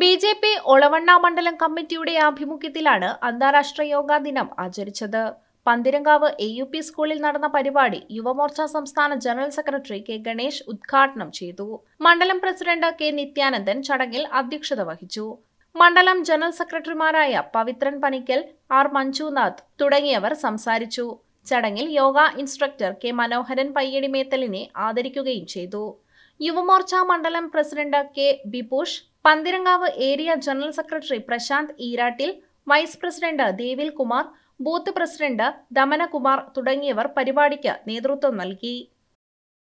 B J P Olavanna മണ്ഡലം കമ്മിറ്റിയുടെ ആഭിമുഖ്യത്തിലാണ് അന്താരാഷ്ട്ര യോഗാ ദിനം ആചരിച്ചത് പന്തിരങ്കാവ് എ യു പി സ്കൂളിൽ നടന്ന പരിപാടി യുവമോർച്ച സംസ്ഥാന ജനറൽ സെക്രട്ടറി കെ ഗണേഷ് ഉദ്ഘാടനം ചെയ്തു മണ്ഡലം പ്രസിഡന്റ് കെ നിത്യാനന്ദൻ ചടങ്ങിൽ അധ്യക്ഷത വഹിച്ചു മണ്ഡലം ജനറൽ സെക്രട്ടറിമാരായ പവിത്രൻ പനിക്കൽ ആർ മഞ്ജുനാഥ് തുടങ്ങിയവർ സംസാരിച്ചു ചടങ്ങിൽ യോഗ ഇൻസ്ട്രക്ടർ കെ മനോഹരൻ പയ്യടിമേത്തലിനെ ആദരിക്കുകയും ചെയ്തു യുവമോർച്ച മണ്ഡലം president K Bipush Panthirankavu area general secretary Prashanth ഈരാട്ടിൽ vice president Devil Kumar booth president Damanakumar തുടങ്ങിയവർ പരിപാടിക്ക് നേതൃത്വം നൽകി